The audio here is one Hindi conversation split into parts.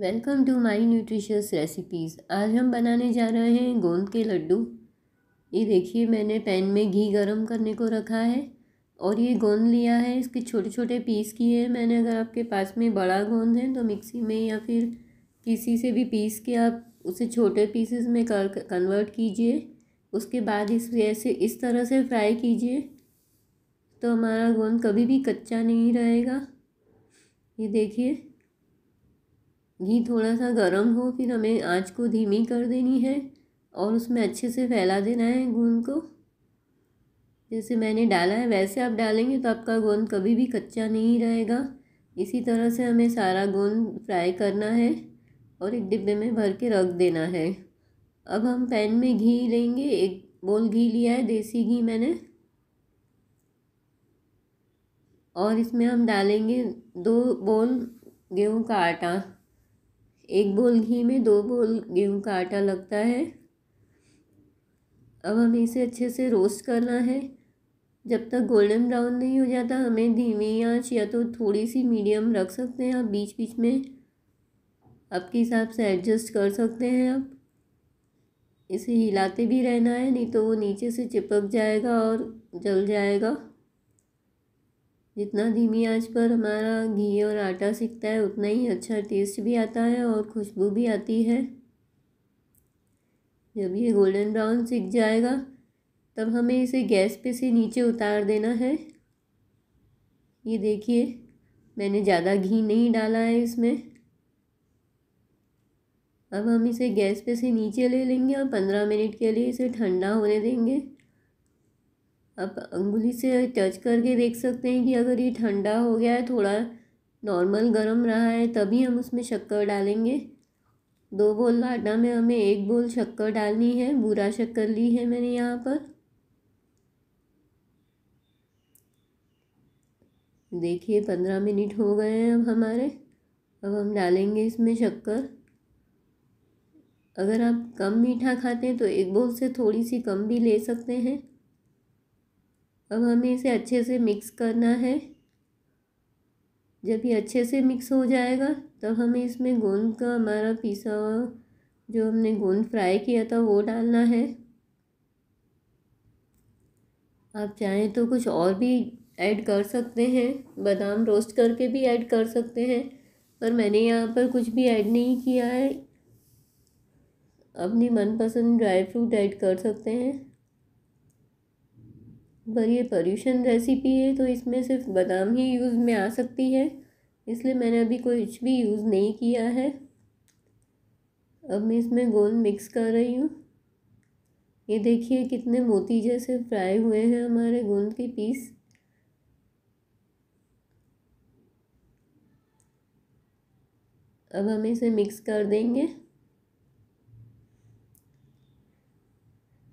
welcome to my nutritious recipes आज हम बनाने जा रहे हैं गोंद के लड्डू ये देखिए मैंने पैन में घी गरम करने को रखा है और ये गोंद लिया है इसके छोटे छोटे पीस किए हैं मैंने अगर आपके पास में बड़ा गोंद है तो मिक्सी में या फिर किसी से भी पीस के आप उसे छोटे पीसेस में कर कन्वर्ट कीजिए उसके बाद इस ऐसे इस तरह से फ्राई कीजिए तो हमारा गोंद कभी भी कच्चा नहीं रहेगा ये देखिए घी थोड़ा सा गर्म हो फिर हमें आँच को धीमी कर देनी है और उसमें अच्छे से फैला देना है गोंद को जैसे मैंने डाला है वैसे आप डालेंगे तो आपका गोंद कभी भी कच्चा नहीं रहेगा इसी तरह से हमें सारा गोंद फ्राई करना है और एक डिब्बे में भर के रख देना है अब हम पैन में घी लेंगे एक बोल घी लिया है देसी घी मैंने और इसमें हम डालेंगे दो बोल गेहूं का आटा एक बोल घी में दो बोल गेहूं का आटा लगता है अब हमें इसे अच्छे से रोस्ट करना है जब तक गोल्डन ब्राउन नहीं हो जाता हमें धीमी आंच या तो थोड़ी सी मीडियम रख सकते हैं आप बीच बीच में आपके हिसाब से एडजस्ट कर सकते हैं आप इसे हिलाते भी रहना है नहीं तो वो नीचे से चिपक जाएगा और जल जाएगा जितना धीमी आंच पर हमारा घी और आटा सीखता है उतना ही अच्छा टेस्ट भी आता है और खुशबू भी आती है जब ये गोल्डन ब्राउन सीख जाएगा तब हमें इसे गैस पे से नीचे उतार देना है ये देखिए मैंने ज़्यादा घी नहीं डाला है इसमें अब हम इसे गैस पे से नीचे ले लेंगे और पंद्रह मिनट के लिए इसे ठंडा होने देंगे आप अंगुली से टच करके देख सकते हैं कि अगर ये ठंडा हो गया है थोड़ा नॉर्मल गर्म रहा है तभी हम उसमें शक्कर डालेंगे दो बोल आटा में हमें एक बोल शक्कर डालनी है बुरा शक्कर ली है मैंने यहाँ पर देखिए पंद्रह मिनट हो गए हैं अब हमारे अब हम डालेंगे इसमें शक्कर अगर आप कम मीठा खाते हैं तो एक बोल से थोड़ी सी कम भी ले सकते हैं अब हमें इसे अच्छे से मिक्स करना है जब ये अच्छे से मिक्स हो जाएगा तब हमें इसमें गोंद का हमारा पीसा हुआ जो हमने गोंद फ्राई किया था वो डालना है आप चाहें तो कुछ और भी ऐड कर सकते हैं बादाम रोस्ट करके भी ऐड कर सकते हैं पर मैंने यहाँ पर कुछ भी ऐड नहीं किया है अपनी मनपसंद ड्राई फ्रूट ऐड कर सकते हैं पर ये पर्यूशन रेसिपी है तो इसमें सिर्फ बादाम ही यूज़ में आ सकती है इसलिए मैंने अभी कुछ भी यूज़ नहीं किया है अब मैं इसमें गोल मिक्स कर रही हूँ ये देखिए कितने मोती जैसे फ्राई हुए हैं हमारे गोंद के पीस अब हम इसे मिक्स कर देंगे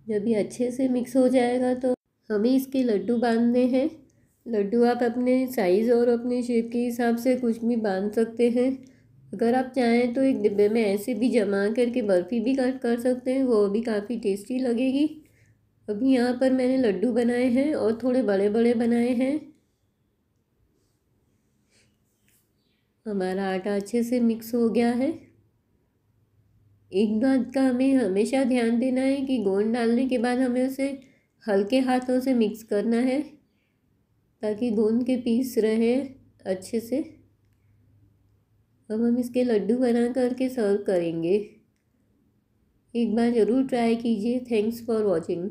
जब ये अच्छे से मिक्स हो जाएगा तो हमें इसके लड्डू बांधने हैं लड्डू आप अपने साइज़ और अपने शेप के हिसाब से कुछ भी बांध सकते हैं अगर आप चाहें तो एक डिब्बे में ऐसे भी जमा करके बर्फ़ी भी कट कर सकते हैं वो भी काफ़ी टेस्टी लगेगी अभी यहाँ पर मैंने लड्डू बनाए हैं और थोड़े बड़े बड़े बनाए हैं हमारा आटा अच्छे से मिक्स हो गया है एक बात का हमें हमेशा ध्यान देना है कि गोंद डालने के बाद हमें उसे हल्के हाथों से मिक्स करना है ताकि गोंद के पीस रहे अच्छे से अब हम इसके लड्डू बना करके सर्व करेंगे एक बार ज़रूर ट्राई कीजिए थैंक्स फॉर वॉचिंग